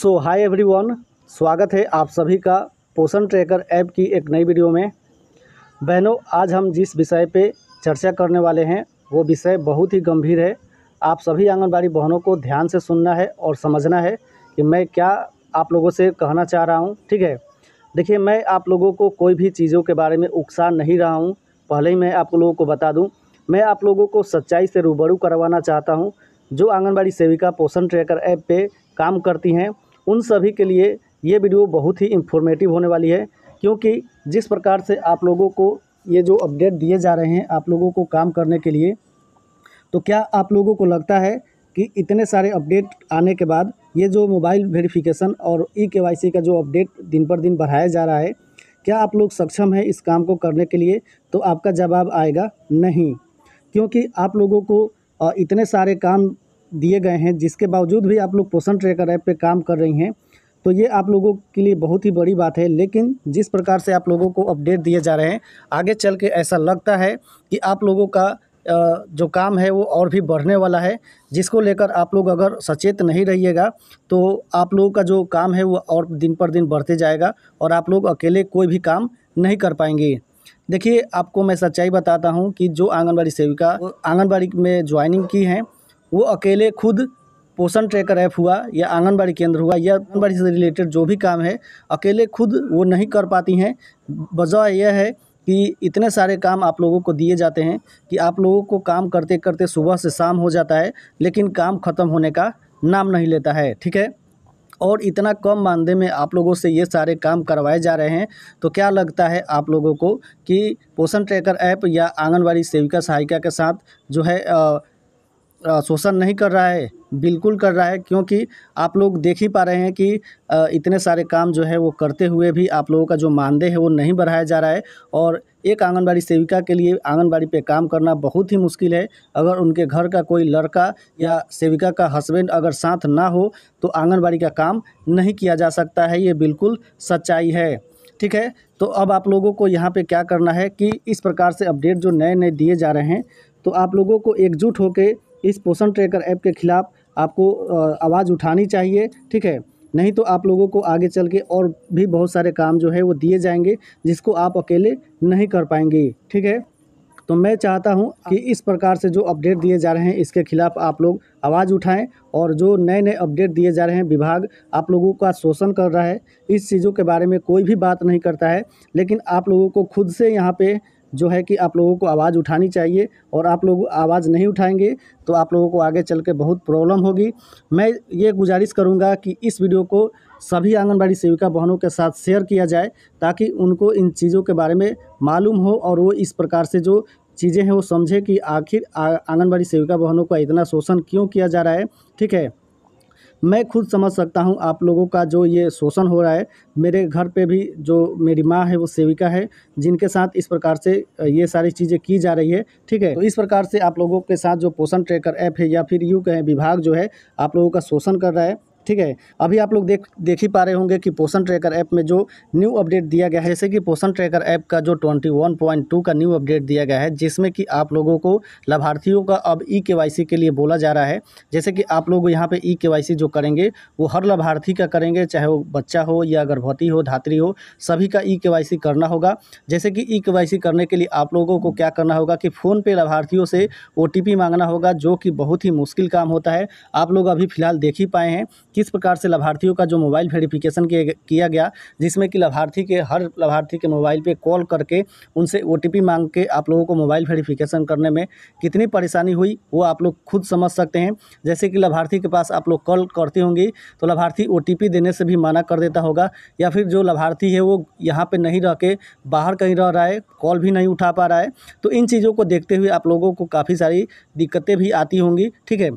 सो hi everyone स्वागत है आप सभी का पोषण ट्रैकर ऐप की एक नई वीडियो में बहनों आज हम जिस विषय पे चर्चा करने वाले हैं वो विषय बहुत ही गंभीर है आप सभी आंगनबाड़ी बहनों को ध्यान से सुनना है और समझना है कि मैं क्या आप लोगों से कहना चाह रहा हूँ ठीक है देखिए मैं आप लोगों को कोई भी चीज़ों के बारे में उकसा नहीं रहा हूँ पहले ही मैं आप लोगों को बता दूँ मैं आप लोगों को सच्चाई से रूबरू करवाना चाहता हूँ जो आंगनबाड़ी सेविका पोषण ट्रैकर ऐप पे काम करती हैं उन सभी के लिए ये वीडियो बहुत ही इन्फॉर्मेटिव होने वाली है क्योंकि जिस प्रकार से आप लोगों को ये जो अपडेट दिए जा रहे हैं आप लोगों को काम करने के लिए तो क्या आप लोगों को लगता है कि इतने सारे अपडेट आने के बाद ये जो मोबाइल वेरिफिकेशन और ई के का जो अपडेट दिन पर दिन बढ़ाया जा रहा है क्या आप लोग सक्षम हैं इस काम को करने के लिए तो आपका जवाब आएगा नहीं क्योंकि आप लोगों को इतने सारे काम दिए गए हैं जिसके बावजूद भी आप लोग पोषण ट्रैकर ऐप पे काम कर रही हैं तो ये आप लोगों के लिए बहुत ही बड़ी बात है लेकिन जिस प्रकार से आप लोगों को अपडेट दिए जा रहे हैं आगे चल के ऐसा लगता है कि आप लोगों का जो काम है वो और भी बढ़ने वाला है जिसको लेकर आप लोग अगर सचेत नहीं रहिएगा तो आप लोगों का जो काम है वो और दिन पर दिन बढ़ते जाएगा और आप लोग अकेले कोई भी काम नहीं कर पाएंगे देखिए आपको मैं सच्चाई बताता हूँ कि जो आंगनबाड़ी सेविका आंगनबाड़ी में ज्वाइनिंग की हैं वो अकेले खुद पोषण ट्रैकर ऐप हुआ या आंगनबाड़ी केंद्र हुआ या आंगनबाड़ी से रिलेटेड जो भी काम है अकेले खुद वो नहीं कर पाती हैं वजह यह है कि इतने सारे काम आप लोगों को दिए जाते हैं कि आप लोगों को काम करते करते सुबह से शाम हो जाता है लेकिन काम ख़त्म होने का नाम नहीं लेता है ठीक है और इतना कम मानदेय में आप लोगों से ये सारे काम करवाए जा रहे हैं तो क्या लगता है आप लोगों को कि पोषण ट्रैकर ऐप या आंगनबाड़ी सेविका सहायिका के साथ जो है आ, शोषण नहीं कर रहा है बिल्कुल कर रहा है क्योंकि आप लोग देख ही पा रहे हैं कि इतने सारे काम जो है वो करते हुए भी आप लोगों का जो मानदेय है वो नहीं बढ़ाया जा रहा है और एक आंगनबाड़ी सेविका के लिए आंगनबाड़ी पे काम करना बहुत ही मुश्किल है अगर उनके घर का कोई लड़का या सेविका का हस्बैंड अगर साथ ना हो तो आंगनबाड़ी का काम नहीं किया जा सकता है ये बिल्कुल सच्चाई है ठीक है तो अब आप लोगों को यहाँ पर क्या करना है कि इस प्रकार से अपडेट जो नए नए दिए जा रहे हैं तो आप लोगों को एकजुट होकर इस पोषण ट्रैकर ऐप के ख़िलाफ़ आपको आवाज़ उठानी चाहिए ठीक है नहीं तो आप लोगों को आगे चल के और भी बहुत सारे काम जो है वो दिए जाएंगे जिसको आप अकेले नहीं कर पाएंगे ठीक है तो मैं चाहता हूं कि इस प्रकार से जो अपडेट दिए जा रहे हैं इसके खिलाफ आप लोग आवाज़ उठाएं और जो नए नए अपडेट दिए जा रहे हैं विभाग आप लोगों का शोषण कर रहा है इस चीज़ों के बारे में कोई भी बात नहीं करता है लेकिन आप लोगों को खुद से यहाँ पे जो है कि आप लोगों को आवाज़ उठानी चाहिए और आप लोग आवाज़ नहीं उठाएंगे तो आप लोगों को आगे चल के बहुत प्रॉब्लम होगी मैं ये गुजारिश करूँगा कि इस वीडियो को सभी आंगनबाड़ी सेविका बहनों के साथ शेयर किया जाए ताकि उनको इन चीज़ों के बारे में मालूम हो और वो इस प्रकार से जो चीज़ें हैं वो समझे कि आखिर आंगनबाड़ी सेविका बहनों का इतना शोषण क्यों किया जा रहा है ठीक है मैं खुद समझ सकता हूँ आप लोगों का जो ये शोषण हो रहा है मेरे घर पे भी जो मेरी माँ है वो सेविका है जिनके साथ इस प्रकार से ये सारी चीज़ें की जा रही है ठीक है तो इस प्रकार से आप लोगों के साथ जो पोषण ट्रैकर ऐप है या फिर यूँ कहें विभाग जो है आप लोगों का शोषण कर रहा है ठीक है अभी आप लोग देख देख ही पा रहे होंगे कि पोषण ट्रैकर ऐप में जो न्यू अपडेट दिया गया है जैसे कि पोषण ट्रैकर ऐप का जो 21.2 का न्यू अपडेट दिया गया है जिसमें कि आप लोगों को लाभार्थियों का अब ई के के लिए बोला जा रहा है जैसे कि आप लोग यहाँ पे ई के जो करेंगे वो हर लाभार्थी का करेंगे चाहे वो बच्चा हो या गर्भवती हो धात्री हो सभी का ई के करना होगा जैसे कि ई के करने के लिए आप लोगों को क्या करना होगा कि फ़ोन पे लाभार्थियों से ओ मांगना होगा जो कि बहुत ही मुश्किल काम होता है आप लोग अभी फ़िलहाल देख ही पाए हैं कि किस प्रकार से लाभार्थियों का जो मोबाइल वेरिफिकेशन किया गया जिसमें कि लाभार्थी के हर लाभार्थी के मोबाइल पे कॉल करके उनसे ओ मांग के आप लोगों को मोबाइल वेरिफिकेशन करने में कितनी परेशानी हुई वो आप लोग खुद समझ सकते हैं जैसे कि लाभार्थी के पास आप लोग कॉल करती होंगी तो लाभार्थी ओ देने से भी मना कर देता होगा या फिर जो लाभार्थी है वो यहाँ पर नहीं रह के बाहर कहीं रह रहा है कॉल भी नहीं उठा पा रहा है तो इन चीज़ों को देखते हुए आप लोगों को काफ़ी सारी दिक्कतें भी आती होंगी ठीक है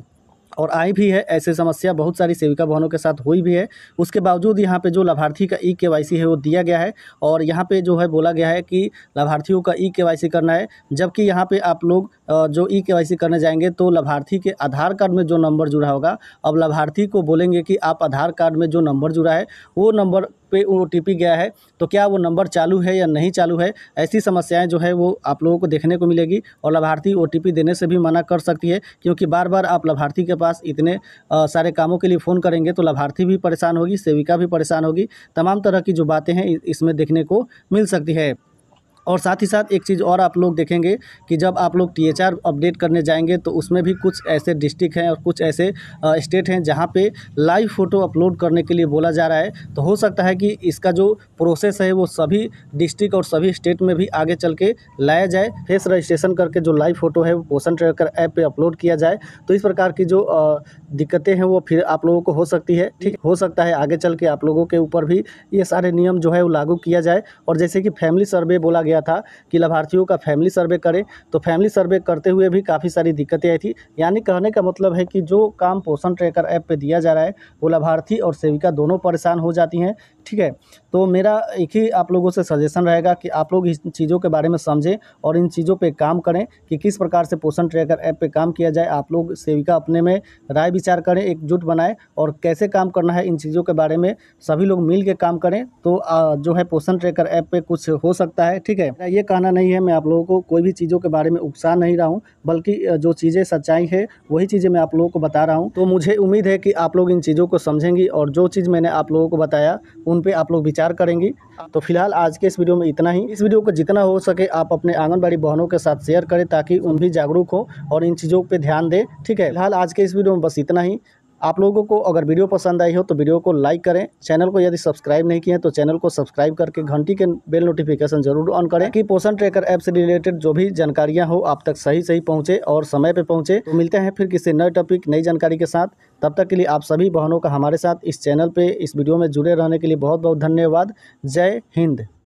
और आई भी है ऐसे समस्या बहुत सारी सेविका भवनों के साथ हुई भी है उसके बावजूद यहाँ पे जो लाभार्थी का ई के है वो दिया गया है और यहाँ पे जो है बोला गया है कि लाभार्थियों का ई के करना है जबकि यहाँ पे आप लोग जो ई के करने जाएंगे तो लाभार्थी के आधार कार्ड में जो नंबर जुड़ा होगा अब लाभार्थी को बोलेंगे कि आप आधार कार्ड में जो नंबर जुड़ा है वो नंबर पे ओ गया है तो क्या वो नंबर चालू है या नहीं चालू है ऐसी समस्याएं जो है वो आप लोगों को देखने को मिलेगी और लाभार्थी ओ देने से भी मना कर सकती है क्योंकि बार बार आप लाभार्थी के पास इतने आ, सारे कामों के लिए फ़ोन करेंगे तो लाभार्थी भी परेशान होगी सेविका भी परेशान होगी तमाम तरह की जो बातें हैं इसमें देखने को मिल सकती है और साथ ही साथ एक चीज़ और आप लोग देखेंगे कि जब आप लोग टी अपडेट करने जाएंगे तो उसमें भी कुछ ऐसे डिस्ट्रिक्ट हैं और कुछ ऐसे स्टेट हैं जहाँ पे लाइव फ़ोटो अपलोड करने के लिए बोला जा रहा है तो हो सकता है कि इसका जो प्रोसेस है वो सभी डिस्ट्रिक्ट और सभी स्टेट में भी आगे चल के लाया जाए फेस रजिस्ट्रेशन करके जो लाइव फ़ोटो है वो पोषण ट्रैकर ऐप पर अपलोड किया जाए तो इस प्रकार की जो दिक्कतें हैं वो फिर आप लोगों को हो सकती है ठीक हो सकता है आगे चल के आप लोगों के ऊपर भी ये सारे नियम जो है वो लागू किया जाए और जैसे कि फैमिली सर्वे बोला गया गया था कि लाभार्थियों का फैमिली सर्वे करें तो फैमिली सर्वे करते हुए भी काफ़ी सारी दिक्कतें आई थी यानी कहने का मतलब है कि जो काम पोषण ट्रैकर ऐप पर दिया जा रहा है वो लाभार्थी और सेविका दोनों परेशान हो जाती हैं ठीक है तो मेरा एक ही आप लोगों से सजेशन रहेगा कि आप लोग इन चीज़ों के बारे में समझें और इन चीज़ों पर काम करें कि किस प्रकार से पोषण ट्रैकर ऐप पर काम किया जाए आप लोग सेविका अपने में राय विचार करें एकजुट बनाए और कैसे काम करना है इन चीज़ों के बारे में सभी लोग मिल काम करें तो जो है पोषण ट्रैकर ऐप पर कुछ हो सकता है ठीक है है ये कहना नहीं है मैं आप लोगों को कोई भी चीज़ों के बारे में उकसा नहीं रहा हूँ बल्कि जो चीज़ें सच्चाई है वही चीज़ें मैं आप लोगों को बता रहा हूँ तो मुझे उम्मीद है कि आप लोग इन चीज़ों को समझेंगी और जो चीज़ मैंने आप लोगों को बताया उन पर आप लोग विचार करेंगी तो फिलहाल आज के इस वीडियो में इतना ही इस वीडियो को जितना हो सके आप अपने आंगनबाड़ी बहनों के साथ शेयर करें ताकि उन भी जागरूक हो और इन चीज़ों पर ध्यान दें ठीक है फिलहाल आज के इस वीडियो में बस इतना ही आप लोगों को अगर वीडियो पसंद आई हो तो वीडियो को लाइक करें चैनल को यदि सब्सक्राइब नहीं किए तो चैनल को सब्सक्राइब करके घंटी के बेल नोटिफिकेशन जरूर ऑन करें कि पोषण ट्रैकर ऐप से रिलेटेड जो भी जानकारियां हो आप तक सही सही पहुंचे और समय पर पहुंचे तो मिलते हैं फिर किसी नए टॉपिक नई जानकारी के साथ तब तक के लिए आप सभी बहनों का हमारे साथ इस चैनल पर इस वीडियो में जुड़े रहने के लिए बहुत बहुत धन्यवाद जय हिंद